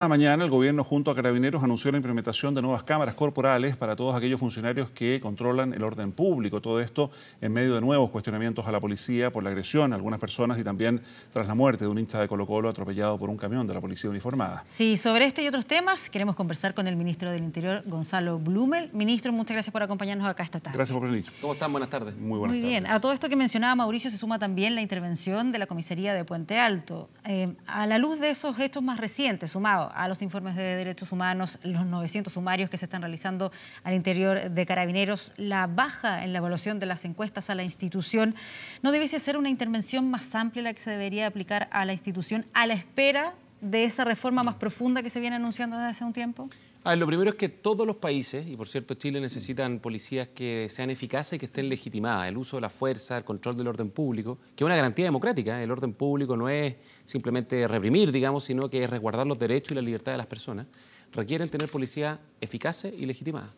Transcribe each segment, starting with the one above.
La mañana el gobierno junto a carabineros anunció la implementación de nuevas cámaras corporales para todos aquellos funcionarios que controlan el orden público. Todo esto en medio de nuevos cuestionamientos a la policía por la agresión a algunas personas y también tras la muerte de un hincha de Colo Colo atropellado por un camión de la policía uniformada. Sí, sobre este y otros temas queremos conversar con el ministro del Interior, Gonzalo Blumel. Ministro, muchas gracias por acompañarnos acá esta tarde. Gracias por el venir. ¿Cómo están? Buenas tardes. Muy buenas Muy bien. A todo esto que mencionaba Mauricio se suma también la intervención de la comisaría de Puente Alto. Eh, a la luz de esos hechos más recientes, sumado a los informes de derechos humanos, los 900 sumarios que se están realizando al interior de carabineros, la baja en la evaluación de las encuestas a la institución, ¿no debiese ser una intervención más amplia la que se debería aplicar a la institución a la espera de esa reforma más profunda que se viene anunciando desde hace un tiempo? lo primero es que todos los países, y por cierto Chile, necesitan policías que sean eficaces y que estén legitimadas. El uso de la fuerza, el control del orden público, que es una garantía democrática. ¿eh? El orden público no es simplemente reprimir, digamos, sino que es resguardar los derechos y la libertad de las personas. Requieren tener policías eficaces y legitimadas.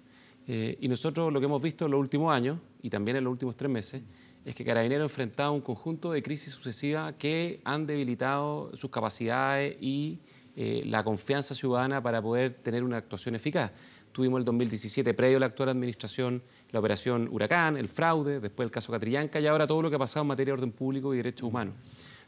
Eh, y nosotros lo que hemos visto en los últimos años, y también en los últimos tres meses, es que Carabinero ha enfrentado un conjunto de crisis sucesivas que han debilitado sus capacidades y eh, la confianza ciudadana para poder tener una actuación eficaz. Tuvimos el 2017 previo a la actual administración, la operación Huracán, el fraude, después el caso Catrillanca y ahora todo lo que ha pasado en materia de orden público y derechos humanos.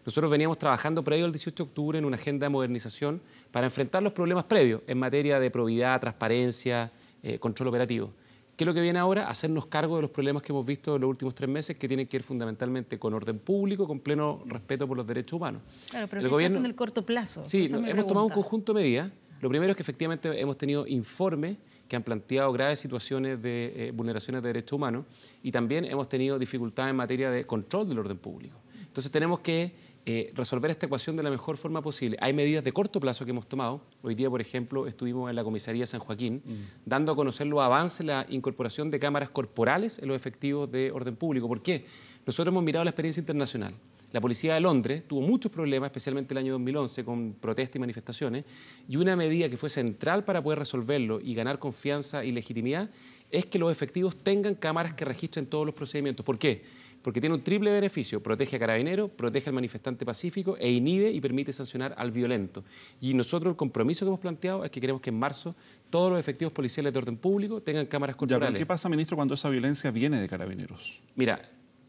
Nosotros veníamos trabajando previo al 18 de octubre en una agenda de modernización para enfrentar los problemas previos en materia de probidad, transparencia, eh, control operativo. ¿Qué es lo que viene ahora? Hacernos cargo de los problemas que hemos visto en los últimos tres meses, que tienen que ir fundamentalmente con orden público, con pleno respeto por los derechos humanos. Claro, pero el gobierno... en el corto plazo. Sí, hemos tomado un conjunto de medidas. Lo primero es que efectivamente hemos tenido informes que han planteado graves situaciones de eh, vulneraciones de derechos humanos y también hemos tenido dificultades en materia de control del orden público. Entonces tenemos que eh, resolver esta ecuación de la mejor forma posible. Hay medidas de corto plazo que hemos tomado. Hoy día, por ejemplo, estuvimos en la comisaría San Joaquín mm. dando a conocer los avances en la incorporación de cámaras corporales en los efectivos de orden público. ¿Por qué? Nosotros hemos mirado la experiencia internacional. La policía de Londres tuvo muchos problemas, especialmente el año 2011, con protestas y manifestaciones, y una medida que fue central para poder resolverlo y ganar confianza y legitimidad es que los efectivos tengan cámaras que registren todos los procedimientos. ¿Por qué? Porque tiene un triple beneficio. Protege a carabineros, protege al manifestante pacífico e inhibe y permite sancionar al violento. Y nosotros el compromiso que hemos planteado es que queremos que en marzo todos los efectivos policiales de orden público tengan cámaras corporales. ¿Qué pasa, ministro, cuando esa violencia viene de carabineros? Mira,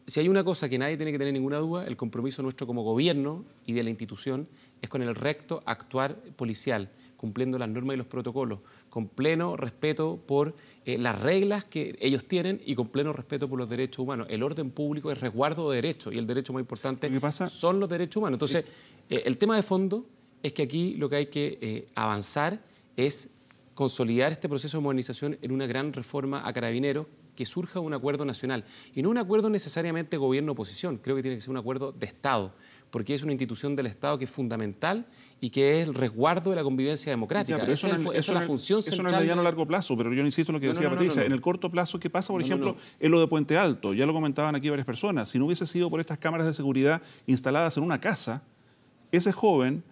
si hay una cosa que nadie tiene que tener ninguna duda, el compromiso nuestro como gobierno y de la institución es con el recto actuar policial, cumpliendo las normas y los protocolos, con pleno respeto por eh, las reglas que ellos tienen y con pleno respeto por los derechos humanos. El orden público es resguardo de derechos y el derecho más importante son los derechos humanos. Entonces, eh, el tema de fondo es que aquí lo que hay que eh, avanzar es consolidar este proceso de modernización en una gran reforma a carabineros que surja un acuerdo nacional. Y no un acuerdo necesariamente gobierno-oposición, creo que tiene que ser un acuerdo de Estado, porque es una institución del Estado que es fundamental y que es el resguardo de la convivencia democrática. eso, es, es la función eso central. Eso mediano largo plazo, pero yo insisto en lo que decía Patricia. En el corto plazo, ¿qué pasa, por ejemplo, en lo de Puente Alto? Ya lo comentaban aquí varias personas. Si no hubiese sido por estas cámaras de seguridad instaladas en una casa, ese joven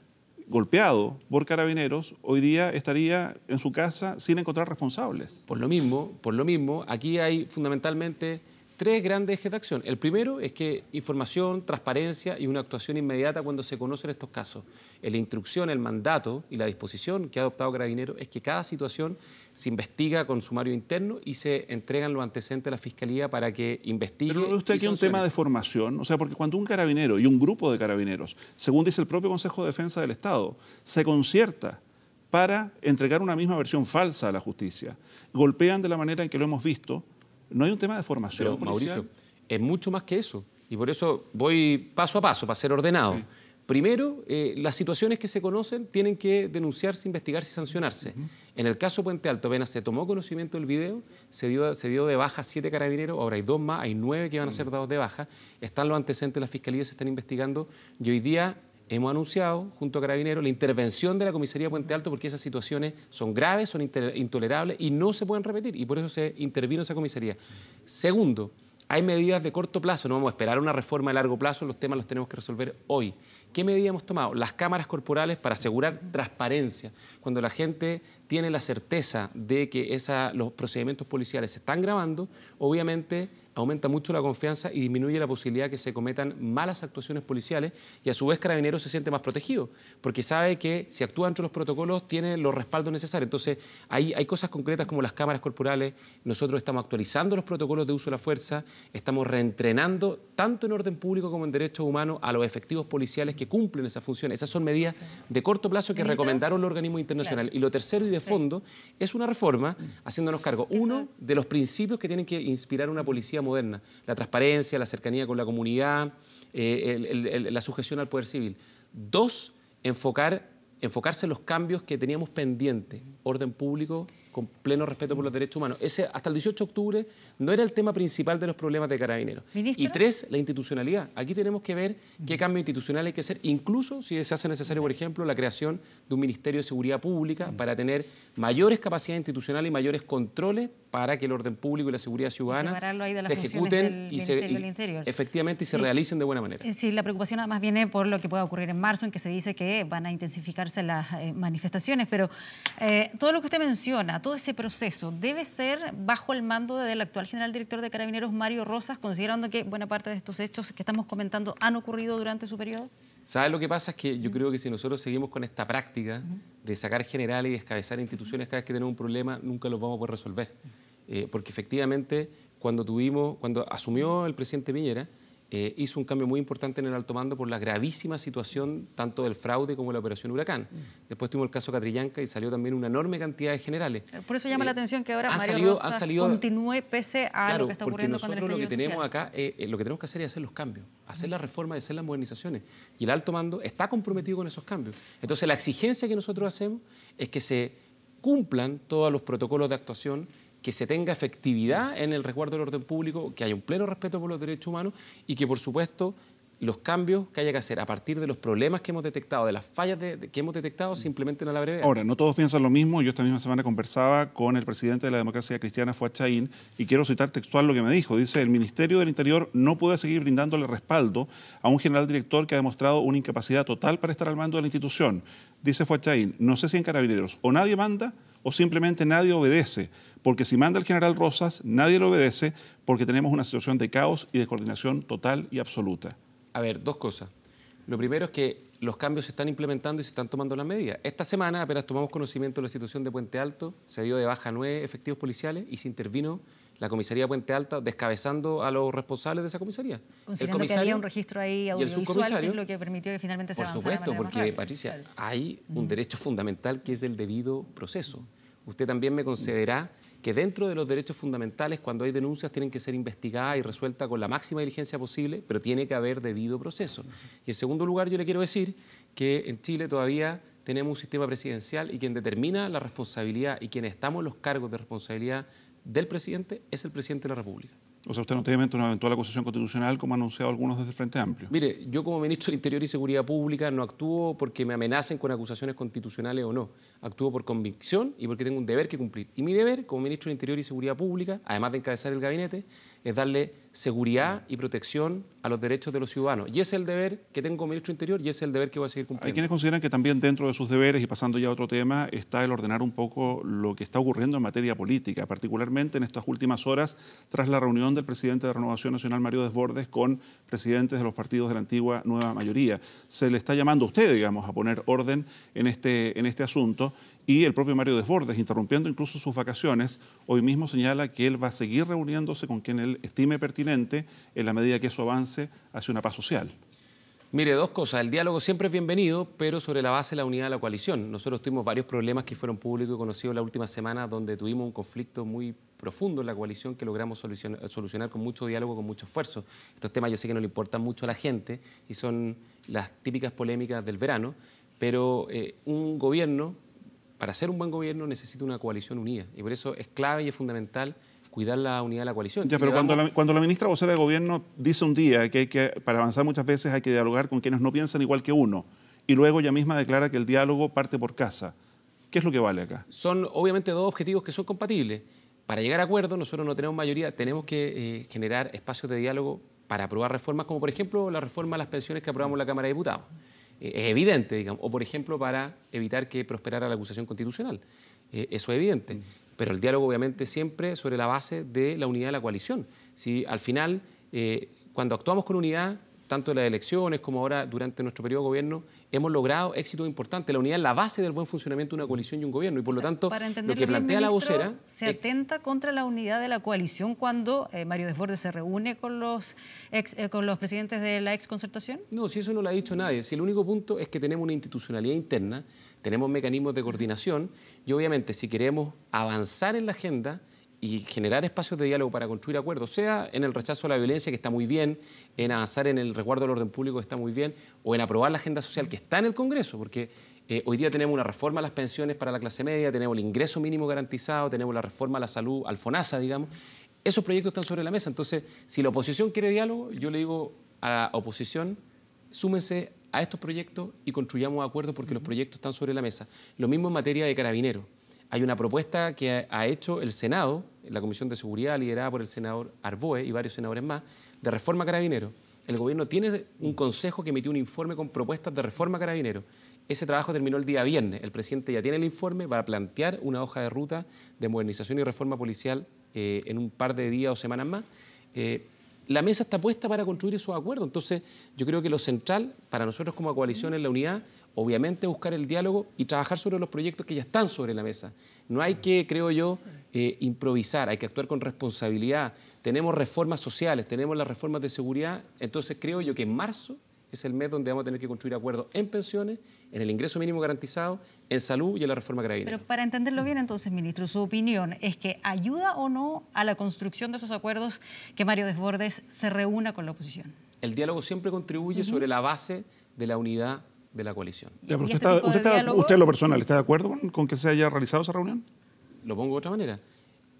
golpeado por carabineros, hoy día estaría en su casa sin encontrar responsables. Por lo mismo, por lo mismo, aquí hay fundamentalmente tres grandes ejes de acción. El primero es que información, transparencia y una actuación inmediata cuando se conocen estos casos. La instrucción, el mandato y la disposición que ha adoptado Carabinero es que cada situación se investiga con sumario interno y se entregan los antecedentes a la Fiscalía para que investigue. Pero usted aquí un tema de formación, o sea, porque cuando un carabinero y un grupo de carabineros, según dice el propio Consejo de Defensa del Estado, se concierta para entregar una misma versión falsa a la justicia, golpean de la manera en que lo hemos visto, no hay un tema de formación. Mauricio, es mucho más que eso. Y por eso voy paso a paso, para ser ordenado. Primero, eh, las situaciones que se conocen tienen que denunciarse, investigarse y sancionarse. En el caso Puente Alto, apenas se tomó conocimiento del video, se dio, se dio de baja siete carabineros, ahora hay dos más, hay nueve que van a ser mm. dados de baja. Están los antecedentes de la fiscalía, se están investigando y hoy día hemos anunciado junto a Carabinero, la intervención de la Comisaría Puente Alto porque esas situaciones son graves, son intolerables y no se pueden repetir y por eso se intervino esa comisaría. Segundo, hay medidas de corto plazo, no vamos a esperar una reforma de largo plazo, los temas los tenemos que resolver hoy. ¿Qué medidas hemos tomado? Las cámaras corporales para asegurar transparencia. Cuando la gente tiene la certeza de que los procedimientos policiales se están grabando, obviamente aumenta mucho la confianza y disminuye la posibilidad que se cometan malas actuaciones policiales y a su vez Carabinero se siente más protegido, porque sabe que si actúa entre los protocolos tiene los respaldos necesarios. Entonces, hay, hay cosas concretas como las cámaras corporales, nosotros estamos actualizando los protocolos de uso de la fuerza, estamos reentrenando tanto en orden público como en derechos humanos a los efectivos policiales que cumplen esas funciones Esas son medidas de corto plazo que recomendaron los organismos internacionales. Y lo tercero y de fondo es una reforma mm. haciéndonos cargo, uno, de los principios que tienen que inspirar una policía moderna, la transparencia, la cercanía con la comunidad, eh, la sujeción al poder civil. Dos, enfocar, enfocarse en los cambios que teníamos pendientes, orden público, con pleno respeto por los derechos humanos. Ese, hasta el 18 de octubre no era el tema principal de los problemas de carabineros. Y tres, la institucionalidad. Aquí tenemos que ver qué cambio institucional hay que hacer, incluso si se hace necesario, por ejemplo, la creación de un Ministerio de Seguridad Pública para tener mayores capacidades institucionales y mayores controles para que el orden público y la seguridad ciudadana se ejecuten y se efectivamente y se realicen de buena manera. Eh, sí, la preocupación además viene por lo que pueda ocurrir en marzo, en que se dice que van a intensificarse las eh, manifestaciones, pero eh, todo lo que usted menciona, todo ese proceso debe ser bajo el mando del actual general director de Carabineros, Mario Rosas, considerando que buena parte de estos hechos que estamos comentando han ocurrido durante su periodo? ¿Sabes lo que pasa? Es que yo creo que si nosotros seguimos con esta práctica de sacar generales y descabezar instituciones cada vez que tenemos un problema, nunca los vamos a poder resolver. Eh, porque efectivamente, cuando tuvimos, cuando asumió el presidente Piñera, eh, hizo un cambio muy importante en el alto mando por la gravísima situación tanto del fraude como de la operación Huracán. Mm. Después tuvimos el caso Catrillanca y salió también una enorme cantidad de generales. Por eso llama eh, la atención que ahora Mario salido, continúe pese a lo que está ocurriendo con el Nosotros lo que tenemos acá, eh, lo que tenemos que hacer es hacer los cambios, hacer las reformas, hacer las modernizaciones. Y el alto mando está comprometido con esos cambios. Entonces la exigencia que nosotros hacemos es que se cumplan todos los protocolos de actuación que se tenga efectividad en el resguardo del orden público, que haya un pleno respeto por los derechos humanos y que, por supuesto, los cambios que haya que hacer a partir de los problemas que hemos detectado, de las fallas de, que hemos detectado, simplemente en la brevedad. Ahora, no todos piensan lo mismo. Yo esta misma semana conversaba con el presidente de la democracia cristiana, Fuad y quiero citar textual lo que me dijo. Dice, el Ministerio del Interior no puede seguir brindándole respaldo a un general director que ha demostrado una incapacidad total para estar al mando de la institución. Dice Fuad no sé si en carabineros o nadie manda o simplemente nadie obedece, porque si manda el general Rosas, nadie lo obedece porque tenemos una situación de caos y de coordinación total y absoluta a ver, dos cosas. Lo primero es que los cambios se están implementando y se están tomando las medidas. Esta semana, apenas tomamos conocimiento de la situación de Puente Alto, se dio de baja nueve efectivos policiales y se intervino la comisaría de Puente Alto descabezando a los responsables de esa comisaría. El un registro ahí audiovisual, es lo que permitió que finalmente se Por supuesto, porque Patricia, hay un derecho fundamental que es el debido proceso. Usted también me concederá que dentro de los derechos fundamentales, cuando hay denuncias, tienen que ser investigadas y resueltas con la máxima diligencia posible, pero tiene que haber debido proceso. Y en segundo lugar, yo le quiero decir que en Chile todavía tenemos un sistema presidencial y quien determina la responsabilidad y quienes estamos en los cargos de responsabilidad del presidente es el presidente de la República. O sea, usted no tiene una eventual acusación constitucional como han anunciado algunos desde el Frente Amplio. Mire, yo como ministro del Interior y Seguridad Pública no actúo porque me amenacen con acusaciones constitucionales o no. Actúo por convicción y porque tengo un deber que cumplir. Y mi deber como ministro del Interior y Seguridad Pública, además de encabezar el gabinete, es darle seguridad y protección a los derechos de los ciudadanos. Y es el deber que tengo como ministro interior y es el deber que voy a seguir cumpliendo. Hay quienes consideran que también dentro de sus deberes, y pasando ya a otro tema, está el ordenar un poco lo que está ocurriendo en materia política, particularmente en estas últimas horas, tras la reunión del presidente de Renovación Nacional, Mario Desbordes, con presidentes de los partidos de la antigua nueva mayoría. Se le está llamando a usted, digamos, a poner orden en este, en este asunto. Y el propio Mario Desbordes, interrumpiendo incluso sus vacaciones, hoy mismo señala que él va a seguir reuniéndose con quien él estime pertinente en la medida que eso avance hacia una paz social. Mire, dos cosas. El diálogo siempre es bienvenido, pero sobre la base de la unidad de la coalición. Nosotros tuvimos varios problemas que fueron públicos y conocidos la última semana, donde tuvimos un conflicto muy profundo en la coalición que logramos solucionar, con mucho diálogo, con mucho esfuerzo. Estos temas yo sé que no le importan mucho a la gente y son las típicas polémicas del verano, pero eh, un gobierno para ser un buen gobierno necesita una coalición unida. Y por eso es clave y es fundamental cuidar la unidad de la coalición. Ya, pero cuando, la, cuando la ministra vocera de gobierno dice un día que, hay que para avanzar muchas veces hay que dialogar con quienes no piensan igual que uno, y luego ella misma declara que el diálogo parte por casa, ¿qué es lo que vale acá? Son obviamente dos objetivos que son compatibles. Para llegar a acuerdos, nosotros no tenemos mayoría, tenemos que eh, generar espacios de diálogo para aprobar reformas, como por ejemplo la reforma a las pensiones que aprobamos en la Cámara de Diputados. Eh, es evidente, digamos. O, por ejemplo, para evitar que prosperara la acusación constitucional. Eh, eso es evidente. Mm. Pero el diálogo, obviamente, siempre sobre la base de la unidad de la coalición. Si al final, eh, cuando actuamos con unidad, tanto en las elecciones como ahora durante nuestro periodo de gobierno, hemos logrado éxitos importantes. La unidad es la base del buen funcionamiento de una coalición y un gobierno. Y por lo tanto, lo que plantea la vocera. Se atenta contra la unidad de la coalición cuando eh, Mario Desbordes se reúne con los, eh, con los presidentes de la ex concertación? No, si eso no lo ha dicho nadie. Si el único punto es que tenemos una institucionalidad interna, tenemos mecanismos de coordinación y obviamente si queremos avanzar en la agenda y generar espacios de diálogo para construir acuerdos, sea en el rechazo a la violencia, que está muy bien, en avanzar en el resguardo del orden público, que está muy bien, o en aprobar la agenda social, que está en el Congreso, porque eh, hoy día tenemos una reforma a las pensiones para la clase media, tenemos el ingreso mínimo garantizado, tenemos la reforma a la salud, al FONASA, digamos. Esos proyectos están sobre la mesa. Entonces, si la oposición quiere diálogo, yo le digo a la oposición, súmense a estos proyectos y construyamos acuerdos porque los proyectos están sobre la mesa. Lo mismo en materia de carabineros. Hay una propuesta que ha hecho el Senado, la Comisión de Seguridad liderada por el senador Arboe y varios senadores más, de reforma carabinero. El gobierno tiene un consejo que emitió un informe con propuestas de reforma carabinero. Ese trabajo terminó el día viernes. El presidente ya tiene el informe para plantear una hoja de ruta de modernización y reforma policial eh, en un par de días o semanas más. Eh, la mesa está puesta para construir esos acuerdos. Entonces, yo creo que lo central para nosotros como coalición en la unidad, obviamente buscar el diálogo y trabajar sobre los proyectos que ya están sobre la mesa. No hay que, creo yo, eh, improvisar, hay que actuar con responsabilidad. Tenemos reformas sociales, tenemos las reformas de seguridad, entonces creo yo que en marzo es el mes donde vamos a tener que construir acuerdos en pensiones, en el ingreso mínimo garantizado, en salud y en la reforma agraria. Pero para entenderlo bien entonces, ministro, su opinión es que ayuda o no a la construcción de esos acuerdos que Mario Desbordes se reúna con la oposición. El diálogo siempre contribuye sobre la base de la unidad de la coalición. usted, en lo personal, ¿está de acuerdo con, con, que se haya realizado esa reunión? Lo pongo de otra manera.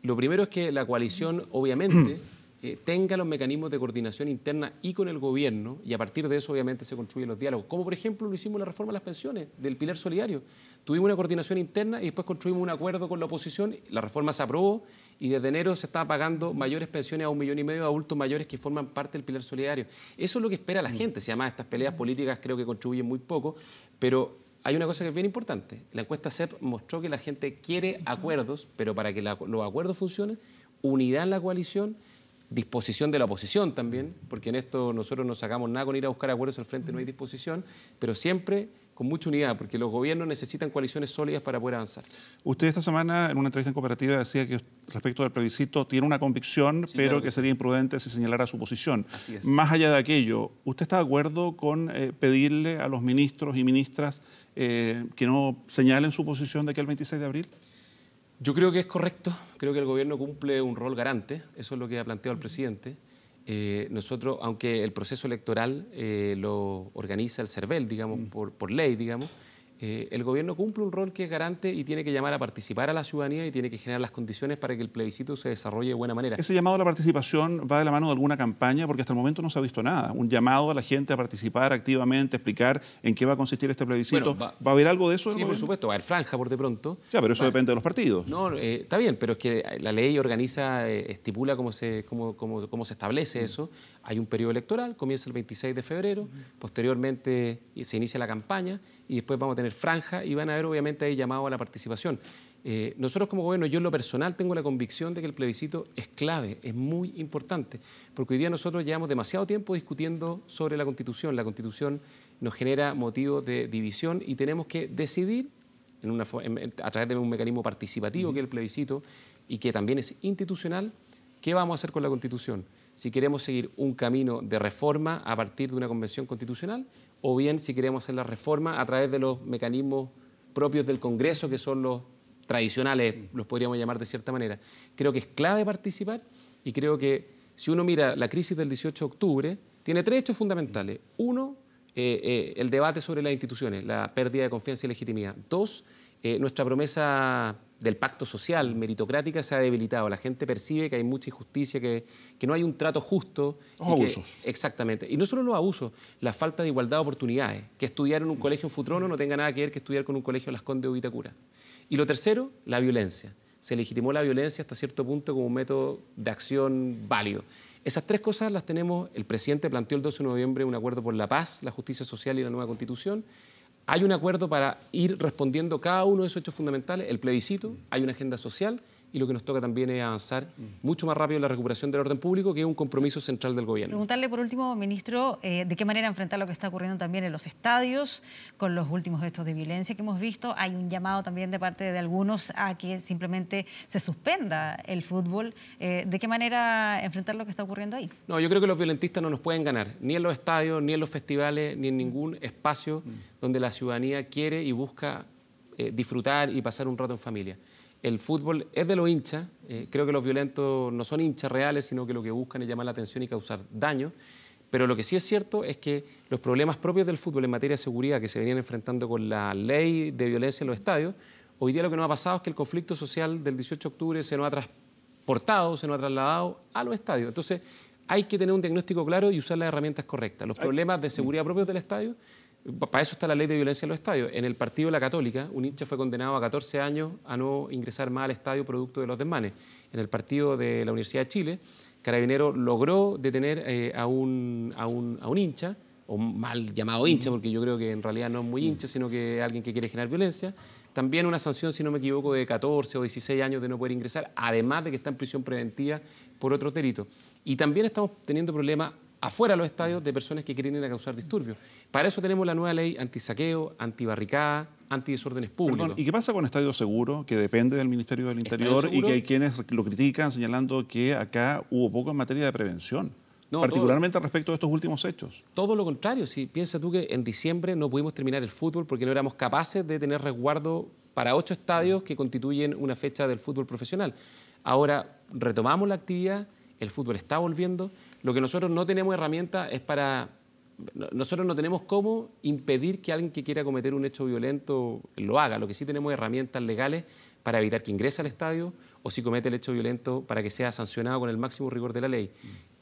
Lo primero es que la coalición, obviamente, Eh, tenga los mecanismos de coordinación interna y con el gobierno, y a partir de eso obviamente se construyen los diálogos, como por ejemplo lo hicimos en la reforma de las pensiones del pilar solidario. Tuvimos una coordinación interna y después construimos un acuerdo con la oposición, la reforma se aprobó y desde enero se está pagando mayores pensiones a un millón y medio de adultos mayores que forman parte del pilar solidario. Eso es lo que espera la mm. gente, si además estas peleas políticas creo que contribuyen muy poco, pero hay una cosa que es bien importante. La encuesta CEP mostró que la gente quiere acuerdos, pero para que los acuerdos funcionen, unidad en la coalición disposición de la oposición también, porque en esto nosotros no sacamos nada con ir a buscar acuerdos al frente, no hay disposición, pero siempre con mucha unidad, porque los gobiernos necesitan coaliciones sólidas para poder avanzar. Usted esta semana en una entrevista en cooperativa decía que respecto al plebiscito tiene una convicción, pero que, sería imprudente si señalara su posición. Más allá de aquello, ¿usted está de acuerdo con eh, pedirle a los ministros y ministras eh, que no señalen su posición de aquí al 26 de abril? Yo creo que es correcto, creo que el gobierno cumple un rol garante, eso es lo que ha planteado el presidente. Eh, nosotros, aunque el proceso electoral eh, lo organiza el CERVEL, digamos, por, por ley, digamos, eh, el gobierno cumple un rol que es garante y tiene que llamar a participar a la ciudadanía y tiene que generar las condiciones para que el plebiscito se desarrolle de buena manera. ¿Ese llamado a la participación va de la mano de alguna campaña? Porque hasta el momento no se ha visto nada. Un llamado a la gente a participar activamente, explicar en qué va a consistir este plebiscito. va, a haber algo de eso? Sí, por supuesto, va a haber franja por de pronto. Ya, pero eso depende de los partidos. No, eh, está bien, pero es que la ley organiza, eh, estipula cómo se, establece mm. eso. Hay un periodo electoral, comienza el 26 de febrero, mm. posteriormente se inicia la campaña y después vamos a tener franja y van a haber obviamente ahí llamado a la participación. Eh, nosotros como gobierno, yo en lo personal tengo la convicción de que el plebiscito es clave, es muy importante, porque hoy día nosotros llevamos demasiado tiempo discutiendo sobre la constitución. La constitución nos genera motivos de división y tenemos que decidir a través de un mecanismo participativo que es el plebiscito y que también es institucional, qué vamos a hacer con la constitución. Si queremos seguir un camino de reforma a partir de una convención constitucional o bien si queremos hacer la reforma a través de los mecanismos propios del Congreso, que son los tradicionales, los podríamos llamar de cierta manera. Creo que es clave participar y creo que si uno mira la crisis del 18 de octubre, tiene tres hechos fundamentales. Uno, eh, eh, el debate sobre las instituciones, la pérdida de confianza y legitimidad. Dos, eh, nuestra promesa del pacto social, mm. meritocrática, se ha debilitado. La gente percibe que hay mucha injusticia, que, no hay un trato justo. abusos. exactamente. Y no solo los abusos, la falta de igualdad de oportunidades. Que estudiar en un colegio en Futrono no tenga nada que ver que estudiar con un colegio en Las Condes o Vitacura. Y lo tercero, la violencia. Se legitimó la violencia hasta cierto punto como un método de acción válido. Esas tres cosas las tenemos, el presidente planteó el 12 de noviembre un acuerdo por la paz, la justicia social y la nueva constitución. Hay un acuerdo para ir respondiendo cada uno de esos hechos fundamentales, el plebiscito, hay una agenda social y lo que nos toca también es avanzar mm. mucho más rápido en la recuperación del orden público, que es un compromiso central del gobierno. Preguntarle por último, ministro, eh, de qué manera enfrentar lo que está ocurriendo también en los estadios, con los últimos gestos de violencia que hemos visto. Hay un llamado también de parte de algunos a que simplemente se suspenda el fútbol. Eh, ¿De qué manera enfrentar lo que está ocurriendo ahí? No, yo creo que los violentistas no nos pueden ganar, ni en los estadios, ni en los festivales, ni en ningún espacio mm. donde la ciudadanía quiere y busca eh, disfrutar y pasar un rato en familia el fútbol es de los hinchas. Eh, creo que los violentos no son hinchas reales, sino que lo que buscan es llamar la atención y causar daño. Pero lo que sí es cierto es que los problemas propios del fútbol en materia de seguridad que se venían enfrentando con la ley de violencia en los estadios, hoy día lo que nos ha pasado es que el conflicto social del 18 de octubre se nos ha transportado, se nos ha trasladado a los estadios. Entonces, hay que tener un diagnóstico claro y usar las herramientas correctas. Los problemas de seguridad propios del estadio para eso está la ley de violencia en los estadios. En el partido de la Católica, un hincha fue condenado a 14 años a no ingresar más al estadio producto de los desmanes. En el partido de la Universidad de Chile, Carabinero logró detener eh, a, un, a, un, a, un, hincha, o mal llamado hincha, porque yo creo que en realidad no es muy hincha, sino que es alguien que quiere generar violencia. También una sanción, si no me equivoco, de 14 o 16 años de no poder ingresar, además de que está en prisión preventiva por otros delitos. Y también estamos teniendo problemas afuera de los estadios de personas que quieren ir a causar disturbios. Para eso tenemos la nueva ley antisaqueo, antibarricada, antidesórdenes públicos. ¿Y qué pasa con estadios seguros que depende del Ministerio del Interior y que hay quienes lo critican señalando que acá hubo poco en materia de prevención? particularmente respecto a estos últimos hechos. Todo lo contrario, si piensas tú que en diciembre no pudimos terminar el fútbol porque no éramos capaces de tener resguardo para ocho estadios que constituyen una fecha del fútbol profesional. Ahora retomamos la actividad, el fútbol está volviendo, lo que nosotros no tenemos herramienta es para... Nosotros no tenemos cómo impedir que alguien que quiera cometer un hecho violento lo haga. Lo que sí tenemos herramientas legales para evitar que ingrese al estadio o si comete el hecho violento para que sea sancionado con el máximo rigor de la ley.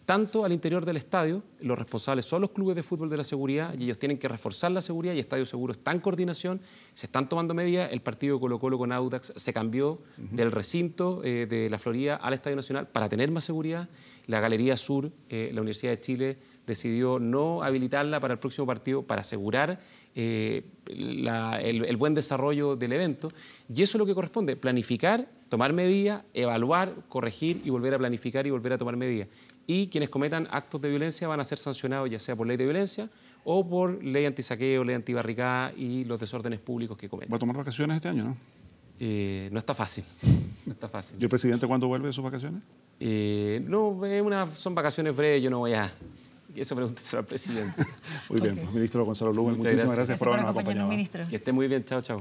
Tanto al interior del estadio, los responsables son los clubes de fútbol de la seguridad y ellos tienen que reforzar la seguridad y Estadio Seguro está en coordinación, se están tomando medidas, el partido Colo Colo con Audax se cambió del recinto eh, de la Florida al Estadio Nacional para tener más seguridad la Galería Sur, eh, la Universidad de Chile decidió no habilitarla para el próximo partido para asegurar eh, el, buen desarrollo del evento. Y eso es lo que corresponde, planificar, tomar medidas, evaluar, corregir y volver a planificar y volver a tomar medidas. Y quienes cometan actos de violencia van a ser sancionados ya sea por ley de violencia o por ley saqueo, ley antibarricada y los desórdenes públicos que cometen. Va a tomar vacaciones este año, ¿no? Eh, no está fácil. No está fácil. ¿Y el presidente cuándo vuelve de sus vacaciones? Eh, no, eh, son vacaciones breves, yo no voy a... Eso pregúnteselo al presidente. muy bien, pues, ministro Gonzalo Lugo, muchísimas gracias, gracias por habernos acompañado. Que esté muy bien, chao, chao.